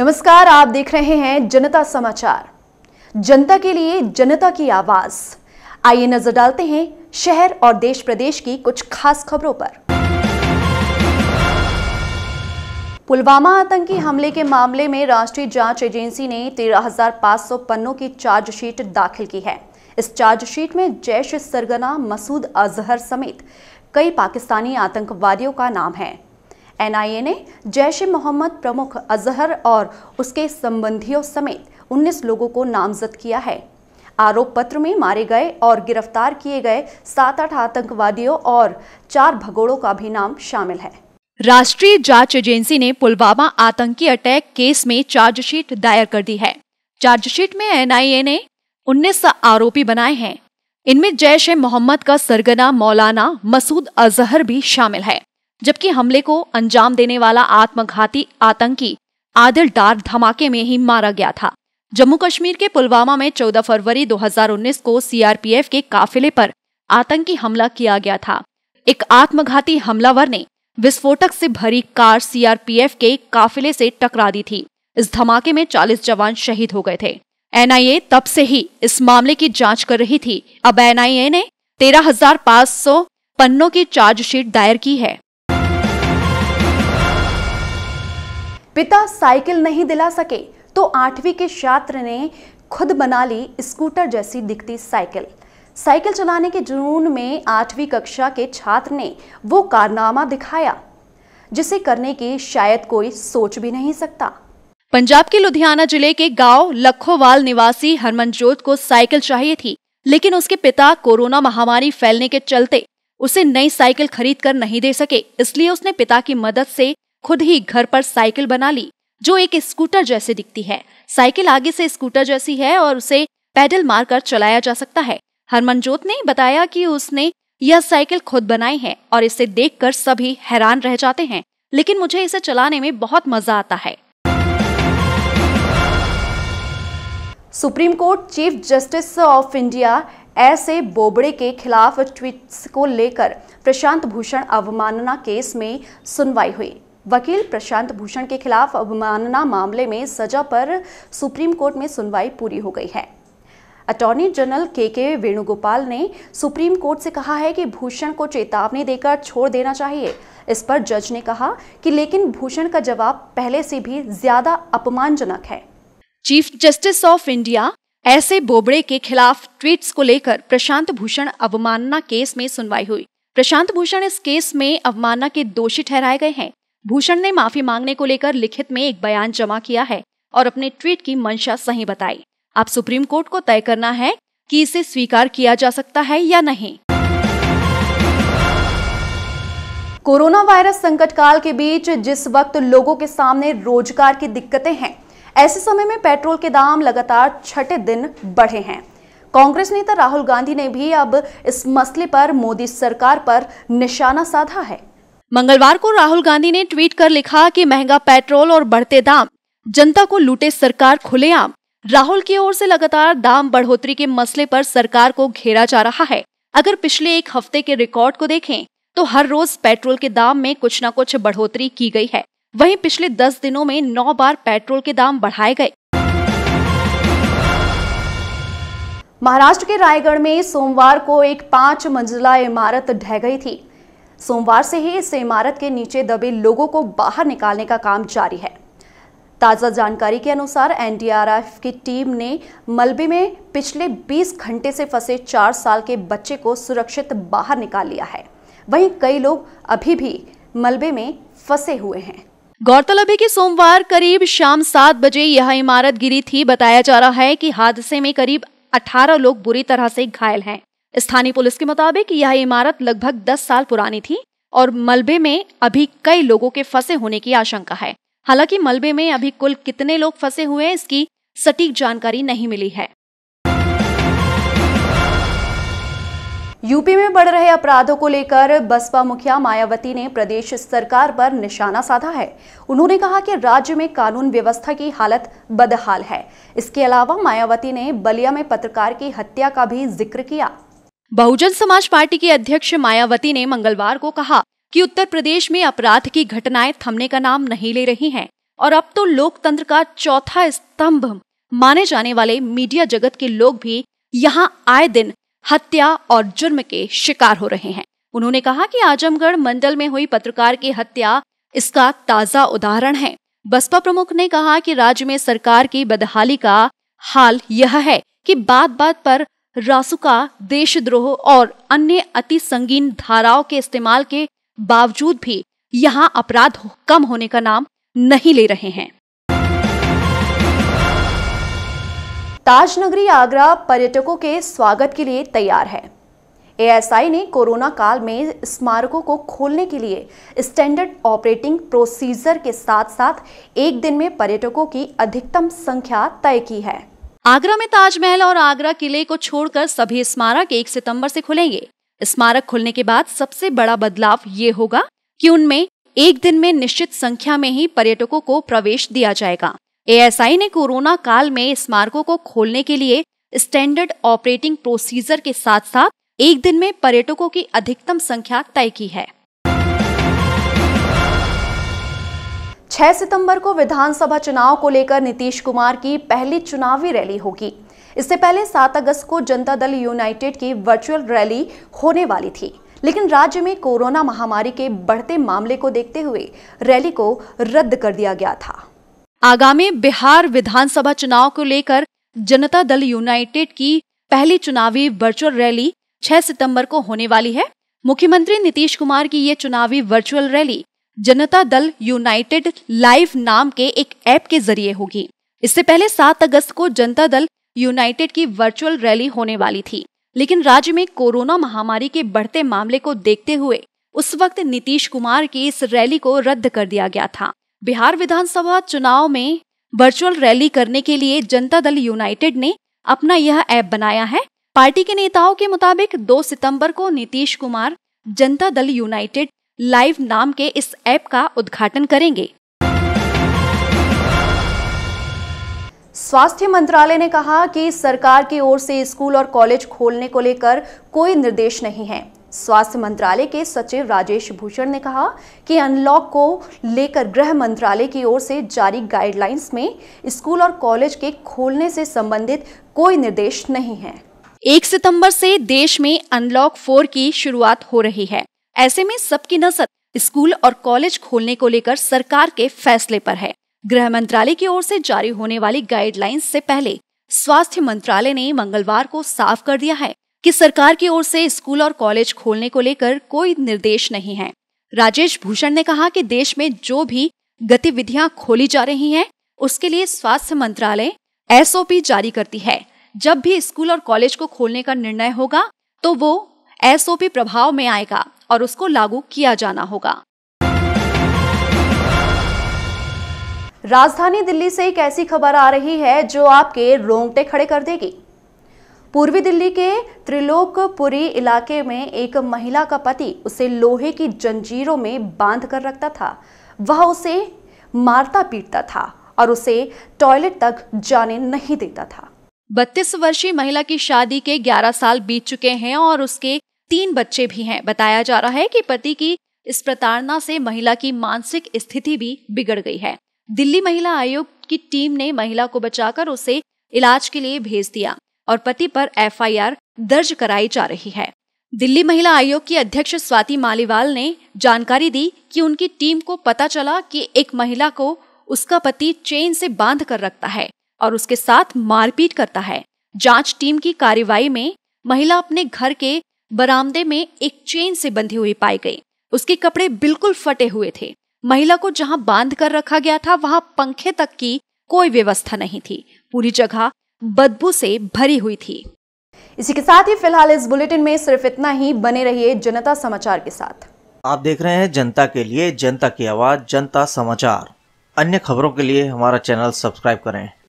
नमस्कार आप देख रहे हैं जनता समाचार जनता के लिए जनता की आवाज आइए नजर डालते हैं शहर और देश प्रदेश की कुछ खास खबरों पर पुलवामा आतंकी हमले के मामले में राष्ट्रीय जांच एजेंसी ने 13,500 पन्नों की चार्जशीट दाखिल की है इस चार्जशीट में जैश सरगना मसूद अजहर समेत कई पाकिस्तानी आतंकवादियों का नाम है एनआईए ने जैश ए मोहम्मद प्रमुख अजहर और उसके संबंधियों समेत 19 लोगों को नामजद किया है आरोप पत्र में मारे गए और गिरफ्तार किए गए सात आठ आतंकवादियों और चार भगोड़ों का भी नाम शामिल है राष्ट्रीय जांच एजेंसी ने पुलवामा आतंकी अटैक केस में चार्जशीट दायर कर दी है चार्जशीट में एनआईए ने उन्नीस आरोपी बनाए हैं इनमें जैश ए मोहम्मद का सरगना मौलाना मसूद अजहर भी शामिल है जबकि हमले को अंजाम देने वाला आत्मघाती आतंकी आदिल डार धमाके में ही मारा गया था जम्मू कश्मीर के पुलवामा में 14 फरवरी 2019 को सीआरपीएफ के काफिले पर आतंकी हमला किया गया था एक आत्मघाती हमलावर ने विस्फोटक से भरी कार सीआरपीएफ के काफिले से टकरा दी थी इस धमाके में 40 जवान शहीद हो गए थे एनआईए तब से ही इस मामले की जांच कर रही थी अब एनआईए ने तेरह पन्नों की चार्जशीट दायर की है पिता साइकिल नहीं दिला सके तो आठवीं के छात्र ने खुद बना ली स्कूटर जैसी दिखती साइकिल साइकिल चलाने के जुनून में आठवीं कक्षा के छात्र ने वो कारनामा दिखाया जिसे करने की शायद कोई सोच भी नहीं सकता पंजाब के लुधियाना जिले के गांव लखोवाल निवासी हरमनजोत को साइकिल चाहिए थी लेकिन उसके पिता कोरोना महामारी फैलने के चलते उसे नई साइकिल खरीद कर नहीं दे सके इसलिए उसने पिता की मदद से खुद ही घर पर साइकिल बना ली जो एक स्कूटर जैसे दिखती है साइकिल आगे से स्कूटर जैसी है और उसे पैडल मारकर चलाया जा सकता है हरमनजोत ने बताया कि उसने यह साइकिल खुद बनाई है और इसे देखकर सभी हैरान रह जाते हैं लेकिन मुझे इसे चलाने में बहुत मजा आता है Supreme Court chief justice of India S A Bobde के खिलाफ ट्वीट्स को लेकर प्रशांत भूषण अवमानना केस में सुनवाई हुई वकील प्रशांत भूषण के खिलाफ अवमानना मामले में सजा पर सुप्रीम कोर्ट में सुनवाई पूरी हो गई है अटॉर्नी जनरल के के वेणुगोपाल ने सुप्रीम कोर्ट से कहा है कि भूषण को चेतावनी देकर छोड़ देना चाहिए इस पर जज ने कहा कि लेकिन भूषण का जवाब पहले से भी ज्यादा अपमानजनक है चीफ जस्टिस ऑफ इंडिया ऐसे बोबड़े के खिलाफ ट्वीट्स को लेकर प्रशांत भूषण अवमानना केस में सुनवाई हुई प्रशांत भूषण इस केस में अवमानना के दोषी ठहराए गए हैं भूषण ने माफी मांगने को लेकर लिखित में एक बयान जमा किया है और अपने ट्वीट की मंशा सही बताई अब सुप्रीम कोर्ट को तय करना है कि इसे स्वीकार किया जा सकता है या नहीं कोरोना वायरस संकट काल के बीच जिस वक्त लोगों के सामने रोजगार की दिक्कतें हैं ऐसे समय में पेट्रोल के दाम लगातार छठे दिन बढ़े हैं कांग्रेस नेता राहुल गांधी ने भी अब इस मसले पर मोदी सरकार पर निशाना साधा है मंगलवार को राहुल गांधी ने ट्वीट कर लिखा कि महंगा पेट्रोल और बढ़ते दाम जनता को लूटे सरकार खुलेआम राहुल की ओर से लगातार दाम बढ़ोतरी के मसले पर सरकार को घेरा जा रहा है अगर पिछले एक हफ्ते के रिकॉर्ड को देखें तो हर रोज पेट्रोल के दाम में कुछ न कुछ बढ़ोतरी की गई है वहीं पिछले दस दिनों में नौ बार पेट्रोल के दाम बढ़ाए गए महाराष्ट्र के रायगढ़ में सोमवार को एक पांच मंजिला इमारत ढह गई थी सोमवार से ही इस इमारत के नीचे दबे लोगों को बाहर निकालने का काम जारी है ताज़ा जानकारी के अनुसार एनडीआरएफ की टीम ने मलबे में पिछले 20 घंटे से फंसे चार साल के बच्चे को सुरक्षित बाहर निकाल लिया है वहीं कई लोग अभी भी मलबे में फंसे हुए हैं गौरतलब है कि सोमवार करीब शाम सात बजे यह इमारत गिरी थी बताया जा रहा है कि हादसे में करीब 18 लोग बुरी तरह से घायल हैं स्थानीय पुलिस के मुताबिक यह इमारत लगभग 10 साल पुरानी थी और मलबे में अभी कई लोगों के फंसे होने की आशंका है हालांकि मलबे में अभी कुल कितने लोग फंसे हुए हैं इसकी सटीक जानकारी नहीं मिली है यूपी में बढ़ रहे अपराधों को लेकर बसपा मुखिया मायावती ने प्रदेश सरकार पर निशाना साधा है उन्होंने कहा कि राज्य में कानून व्यवस्था की हालत बदहाल है इसके अलावा मायावती ने बलिया में पत्रकार की हत्या का भी जिक्र किया बहुजन समाज पार्टी की अध्यक्ष मायावती ने मंगलवार को कहा कि उत्तर प्रदेश में अपराध की घटनाएं थमने का नाम नहीं ले रही हैं और अब तो लोकतंत्र का चौथा स्तंभ माने जाने वाले मीडिया जगत के लोग भी यहां आए दिन हत्या और जुर्म के शिकार हो रहे हैं उन्होंने कहा कि आजमगढ़ मंडल में हुई पत्रकार की हत्या इसका ताजा उदाहरण है बसपा प्रमुख ने कहा कि राज्य में सरकार की बदहाली का हाल यह है कि बात बात पर रासुका देशद्रोह और अन्य अति संगीन धाराओं के इस्तेमाल के बावजूद भी यहां अपराध कम होने का नाम नहीं ले रहे हैं ताजनगरी आगरा पर्यटकों के स्वागत के लिए तैयार है एएसआई ने कोरोना काल में स्मारकों को खोलने के लिए स्टैंडर्ड ऑपरेटिंग प्रोसीजर के साथ साथ एक दिन में पर्यटकों की अधिकतम संख्या तय की है आगरा में ताजमहल और आगरा किले को छोड़कर सभी स्मारक एक सितंबर से खुलेंगे स्मारक खुलने के बाद सबसे बड़ा बदलाव ये होगा कि उनमें एक दिन में निश्चित संख्या में ही पर्यटकों को प्रवेश दिया जाएगा ए ने कोरोना काल में स्मारकों को खोलने के लिए स्टैंडर्ड ऑपरेटिंग प्रोसीजर के साथ साथ एक दिन में पर्यटकों की अधिकतम संख्या तय की है 6 सितंबर को विधानसभा चुनाव को लेकर नीतीश कुमार की पहली चुनावी रैली होगी इससे पहले 7 अगस्त को जनता दल यूनाइटेड की वर्चुअल रैली होने वाली थी लेकिन राज्य में कोरोना महामारी के बढ़ते मामले को देखते हुए रैली को रद्द कर दिया गया था आगामी बिहार विधानसभा चुनाव को लेकर जनता दल यूनाइटेड की पहली चुनावी वर्चुअल रैली 6 सितंबर को होने वाली है मुख्यमंत्री नीतीश कुमार की ये चुनावी वर्चुअल रैली जनता दल यूनाइटेड लाइव नाम के एक ऐप के जरिए होगी इससे पहले 7 अगस्त को जनता दल यूनाइटेड की वर्चुअल रैली होने वाली थी लेकिन राज्य में कोरोना महामारी के बढ़ते मामले को देखते हुए उस वक्त नीतीश कुमार की इस रैली को रद्द कर दिया गया था बिहार विधानसभा चुनाव में वर्चुअल रैली करने के लिए जनता दल यूनाइटेड ने अपना यह ऐप बनाया है पार्टी के नेताओं के मुताबिक 2 सितंबर को नीतीश कुमार जनता दल यूनाइटेड लाइव नाम के इस ऐप का उद्घाटन करेंगे स्वास्थ्य मंत्रालय ने कहा कि सरकार की ओर से स्कूल और कॉलेज खोलने को लेकर कोई निर्देश नहीं है स्वास्थ्य मंत्रालय के सचिव राजेश भूषण ने कहा कि अनलॉक को लेकर गृह मंत्रालय की ओर से जारी गाइडलाइंस में स्कूल और कॉलेज के खोलने से संबंधित कोई निर्देश नहीं है एक सितंबर से देश में अनलॉक फोर की शुरुआत हो रही है ऐसे में सबकी नजर स्कूल और कॉलेज खोलने को लेकर सरकार के फैसले पर है गृह मंत्रालय की ओर से जारी होने वाली गाइडलाइंस से पहले स्वास्थ्य मंत्रालय ने मंगलवार को साफ कर दिया है कि सरकार की ओर से स्कूल और कॉलेज खोलने को लेकर कोई निर्देश नहीं है राजेश भूषण ने कहा कि देश में जो भी गतिविधियां खोली जा रही हैं उसके लिए स्वास्थ्य मंत्रालय एसओपी जारी करती है जब भी स्कूल और कॉलेज को खोलने का निर्णय होगा तो वो एसओपी प्रभाव में आएगा और उसको लागू किया जाना होगा राजधानी दिल्ली से एक ऐसी खबर आ रही है जो आपके रोंगटे खड़े कर देगी पूर्वी दिल्ली के त्रिलोकपुरी इलाके में एक महिला का पति उसे लोहे की जंजीरों में बांध कर रखता था वह उसे मारता पीटता था और उसे टॉयलेट तक जाने नहीं देता था बत्तीस वर्षीय महिला की शादी के 11 साल बीत चुके हैं और उसके तीन बच्चे भी हैं बताया जा रहा है कि पति की इस प्रताड़ना से महिला की मानसिक स्थिति भी बिगड़ गई है दिल्ली महिला आयोग की टीम ने महिला को बचाकर उसे इलाज के लिए भेज दिया और पति पर एफआईआर दर्ज कराई जा रही है दिल्ली महिला आयोग की अध्यक्ष स्वाति मालीवाल ने जानकारी दी कि उनकी टीम को पता चला कि एक महिला को उसका पति चेन से बांध कर रखता है और उसके साथ मारपीट करता है जांच टीम की कार्रवाई में महिला अपने घर के बरामदे में एक चेन से बंधी हुई पाई गई उसके कपड़े बिल्कुल फटे हुए थे महिला को जहां बांध कर रखा गया था वहां पंखे तक की कोई व्यवस्था नहीं थी पूरी जगह बदबू से भरी हुई थी इसी के साथ ही फिलहाल इस बुलेटिन में सिर्फ इतना ही बने रहिए जनता समाचार के साथ आप देख रहे हैं जनता के लिए जनता की आवाज जनता समाचार अन्य खबरों के लिए हमारा चैनल सब्सक्राइब करें